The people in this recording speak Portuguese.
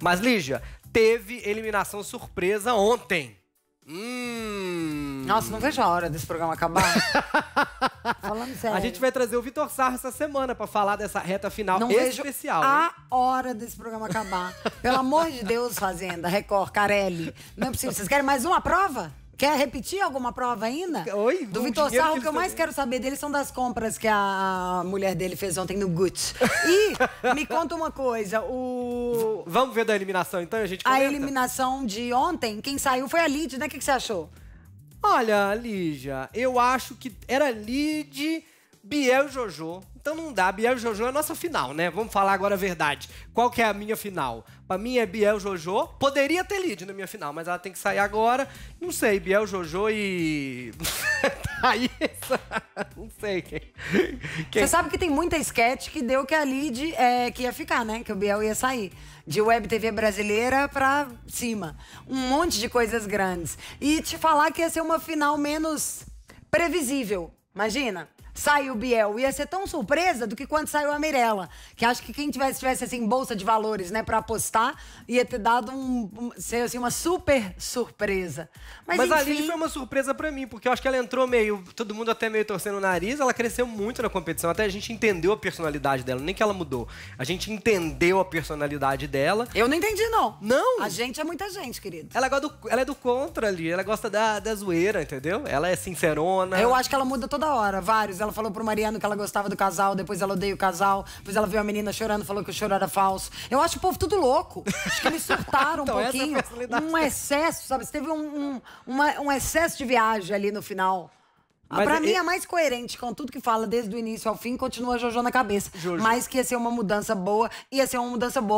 Mas, Lígia, teve eliminação surpresa ontem. Hum. Nossa, não vejo a hora desse programa acabar. Falando sério. A gente vai trazer o Vitor Sarro essa semana para falar dessa reta final não especial. Vejo a hein? hora desse programa acabar. Pelo amor de Deus, Fazenda, Record, Carelli. Não é possível. Vocês querem mais uma prova? Quer repetir alguma prova ainda? Oi, Do Vitor Sarro, o que eu mais quero saber dele são das compras que a mulher dele fez ontem no Gucci. E me conta uma coisa, o... Vamos ver da eliminação, então, a gente comenta. A eliminação de ontem, quem saiu foi a Lid, né? O que, que você achou? Olha, Lígia, eu acho que era Lid Biel e Jojo. Então não dá, Biel e Jojo é a nossa final, né? Vamos falar agora a verdade. Qual que é a minha final? Pra mim é Biel Jojo. Poderia ter lead na minha final, mas ela tem que sair agora. Não sei, Biel Jojo e. Tá aí. não sei quem. quem. Você sabe que tem muita sketch que deu que a lead é, que ia ficar, né? Que o Biel ia sair. De web TV brasileira pra cima. Um monte de coisas grandes. E te falar que ia ser uma final menos previsível. Imagina saiu o Biel. Ia ser tão surpresa do que quando saiu a Mirella. Que acho que quem tivesse, tivesse assim, bolsa de valores, né, pra apostar, ia ter dado um, um ser, assim, uma super surpresa. Mas, Mas enfim... a gente foi uma surpresa para mim, porque eu acho que ela entrou meio, todo mundo até meio torcendo o nariz, ela cresceu muito na competição. Até a gente entendeu a personalidade dela, nem que ela mudou. A gente entendeu a personalidade dela. Eu não entendi, não. Não? A gente é muita gente, querido. Ela, gosta do, ela é do contra ali, ela gosta da, da zoeira, entendeu? Ela é sincerona. Eu acho que ela muda toda hora, vários ela falou pro Mariano que ela gostava do casal, depois ela odeia o casal, depois ela viu a menina chorando, falou que o choro era falso. Eu acho o povo tudo louco. Acho que eles surtaram então, um é pouquinho. um excesso, sabe? Você teve um, um, uma, um excesso de viagem ali no final. Ah, Mas pra é... mim é mais coerente com tudo que fala desde o início ao fim, continua Jojo na cabeça. Jojo. Mas que ia ser uma mudança boa, ia ser uma mudança boa.